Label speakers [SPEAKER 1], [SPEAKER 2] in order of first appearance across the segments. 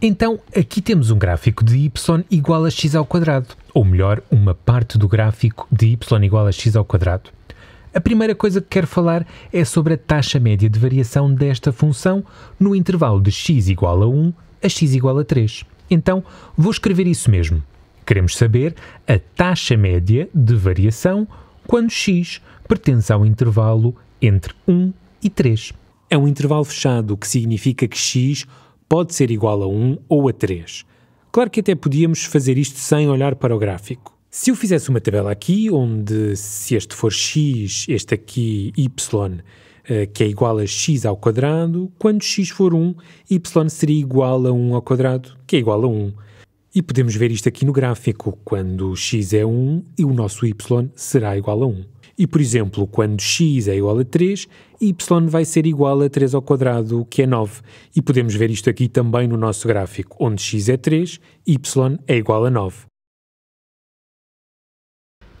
[SPEAKER 1] Então, aqui temos um gráfico de y igual a x ao quadrado, ou melhor, uma parte do gráfico de y igual a x ao quadrado. A primeira coisa que quero falar é sobre a taxa média de variação desta função no intervalo de x igual a 1 a x igual a 3. Então, vou escrever isso mesmo. Queremos saber a taxa média de variação quando x pertence ao intervalo entre 1 e 3. É um intervalo fechado, o que significa que x pode ser igual a 1 ou a 3. Claro que até podíamos fazer isto sem olhar para o gráfico. Se eu fizesse uma tabela aqui, onde se este for x, este aqui y, eh, que é igual a x ao quadrado, quando x for 1, y seria igual a 1 ao quadrado, que é igual a 1. E podemos ver isto aqui no gráfico, quando x é 1 e o nosso y será igual a 1. E, por exemplo, quando x é igual a 3, y vai ser igual a 3 ao quadrado, que é 9. E podemos ver isto aqui também no nosso gráfico, onde x é 3, y é igual a 9.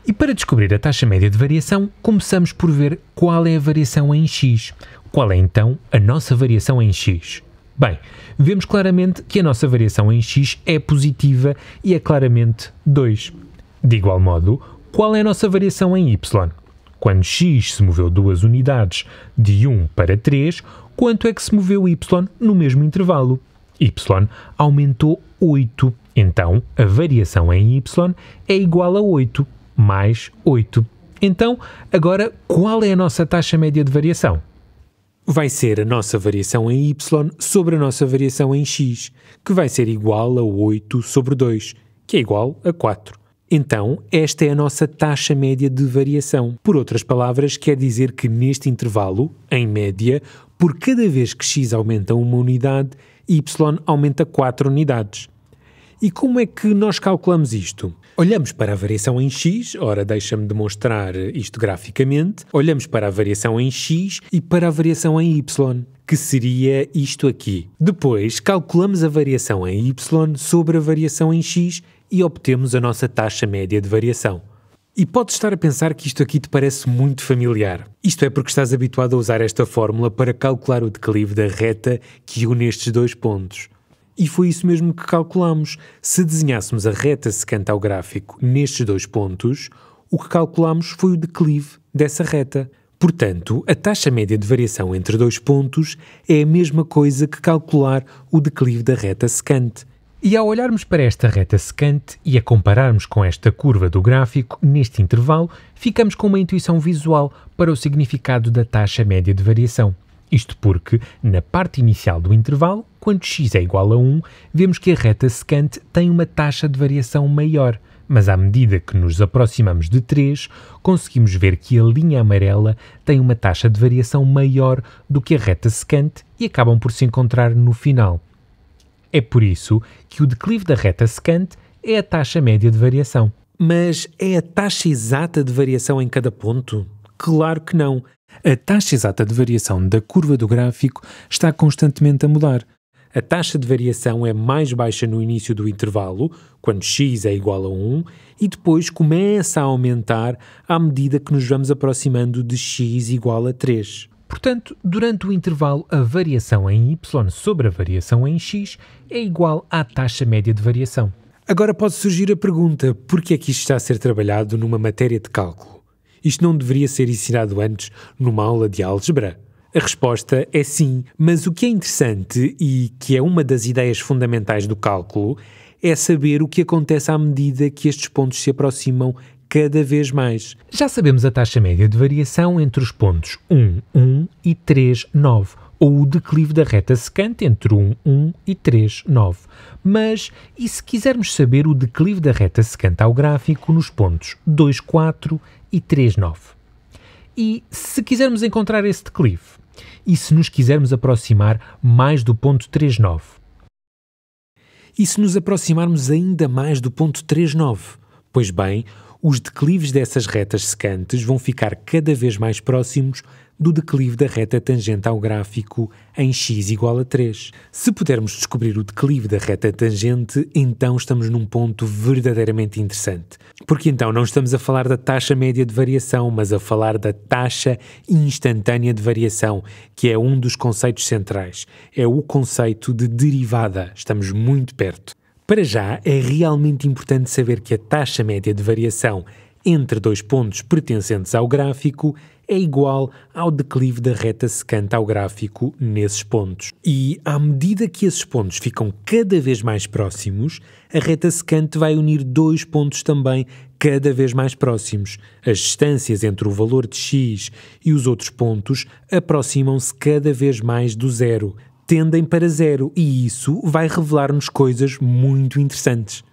[SPEAKER 1] E para descobrir a taxa média de variação, começamos por ver qual é a variação em x. Qual é então a nossa variação em x? Bem, vemos claramente que a nossa variação em x é positiva e é claramente 2. De igual modo, qual é a nossa variação em y? Quando x se moveu duas unidades, de 1 para 3, quanto é que se moveu y no mesmo intervalo? y aumentou 8, então a variação em y é igual a 8, mais 8. Então, agora, qual é a nossa taxa média de variação? Vai ser a nossa variação em y sobre a nossa variação em x, que vai ser igual a 8 sobre 2, que é igual a 4. Então, esta é a nossa taxa média de variação. Por outras palavras, quer dizer que neste intervalo, em média, por cada vez que x aumenta uma unidade, y aumenta 4 unidades. E como é que nós calculamos isto? Olhamos para a variação em x, ora deixa-me demonstrar isto graficamente, olhamos para a variação em x e para a variação em y, que seria isto aqui. Depois, calculamos a variação em y sobre a variação em x e obtemos a nossa taxa média de variação. E podes estar a pensar que isto aqui te parece muito familiar. Isto é porque estás habituado a usar esta fórmula para calcular o declive da reta que une estes dois pontos. E foi isso mesmo que calculamos. Se desenhássemos a reta secante ao gráfico nestes dois pontos, o que calculamos foi o declive dessa reta. Portanto, a taxa média de variação entre dois pontos é a mesma coisa que calcular o declive da reta secante. E ao olharmos para esta reta secante e a compararmos com esta curva do gráfico neste intervalo, ficamos com uma intuição visual para o significado da taxa média de variação. Isto porque, na parte inicial do intervalo, quando x é igual a 1, vemos que a reta secante tem uma taxa de variação maior, mas à medida que nos aproximamos de 3, conseguimos ver que a linha amarela tem uma taxa de variação maior do que a reta secante e acabam por se encontrar no final. É por isso que o declive da reta secante é a taxa média de variação. Mas é a taxa exata de variação em cada ponto? Claro que não. A taxa exata de variação da curva do gráfico está constantemente a mudar. A taxa de variação é mais baixa no início do intervalo, quando x é igual a 1, e depois começa a aumentar à medida que nos vamos aproximando de x igual a 3. Portanto, durante o intervalo, a variação em y sobre a variação em x é igual à taxa média de variação. Agora pode surgir a pergunta: por que é que isto está a ser trabalhado numa matéria de cálculo? Isto não deveria ser ensinado antes numa aula de álgebra? A resposta é sim, mas o que é interessante e que é uma das ideias fundamentais do cálculo é saber o que acontece à medida que estes pontos se aproximam cada vez mais. Já sabemos a taxa média de variação entre os pontos 1, 1 e 3, 9, ou o declive da reta secante entre 1, 1 e 3, 9. Mas e se quisermos saber o declive da reta secante ao gráfico nos pontos 2, 4 e 3, 9? E se quisermos encontrar esse declive? E se nos quisermos aproximar mais do ponto 3, 9? E se nos aproximarmos ainda mais do ponto 3, 9? Pois bem, os declives dessas retas secantes vão ficar cada vez mais próximos do declive da reta tangente ao gráfico em x igual a 3. Se pudermos descobrir o declive da reta tangente, então estamos num ponto verdadeiramente interessante. Porque então não estamos a falar da taxa média de variação, mas a falar da taxa instantânea de variação, que é um dos conceitos centrais. É o conceito de derivada. Estamos muito perto. Para já, é realmente importante saber que a taxa média de variação entre dois pontos pertencentes ao gráfico é igual ao declive da reta secante ao gráfico nesses pontos. E à medida que esses pontos ficam cada vez mais próximos, a reta secante vai unir dois pontos também cada vez mais próximos. As distâncias entre o valor de x e os outros pontos aproximam-se cada vez mais do zero, tendem para zero e isso vai revelar-nos coisas muito interessantes.